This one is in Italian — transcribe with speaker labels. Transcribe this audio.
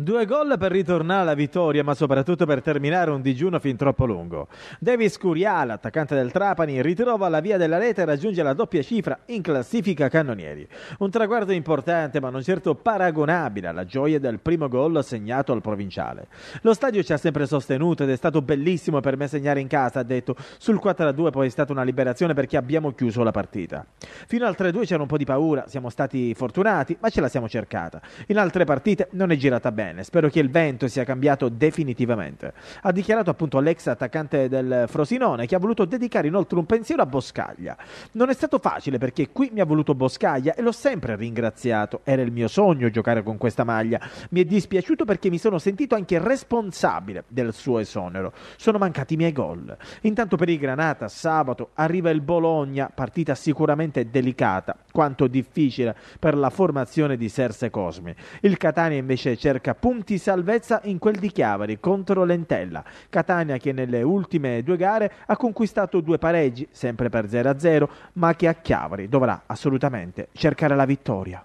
Speaker 1: Due gol per ritornare alla vittoria, ma soprattutto per terminare un digiuno fin troppo lungo. Davis Curial, attaccante del Trapani, ritrova la via della rete e raggiunge la doppia cifra in classifica cannonieri. Un traguardo importante, ma non certo paragonabile alla gioia del primo gol segnato al provinciale. Lo stadio ci ha sempre sostenuto ed è stato bellissimo per me segnare in casa, ha detto. Sul 4-2 poi è stata una liberazione perché abbiamo chiuso la partita. Fino al 3-2 c'era un po' di paura, siamo stati fortunati, ma ce la siamo cercata. In altre partite non è girata bene bene, spero che il vento sia cambiato definitivamente. Ha dichiarato appunto l'ex attaccante del Frosinone che ha voluto dedicare inoltre un pensiero a Boscaglia. Non è stato facile perché qui mi ha voluto Boscaglia e l'ho sempre ringraziato. Era il mio sogno giocare con questa maglia. Mi è dispiaciuto perché mi sono sentito anche responsabile del suo esonero. Sono mancati i miei gol. Intanto per i Granata sabato arriva il Bologna, partita sicuramente delicata, quanto difficile per la formazione di Serse Cosmi. Il Catania invece cerca punti salvezza in quel di Chiavari contro Lentella. Catania che nelle ultime due gare ha conquistato due pareggi, sempre per 0-0, ma che a Chiavari dovrà assolutamente cercare la vittoria.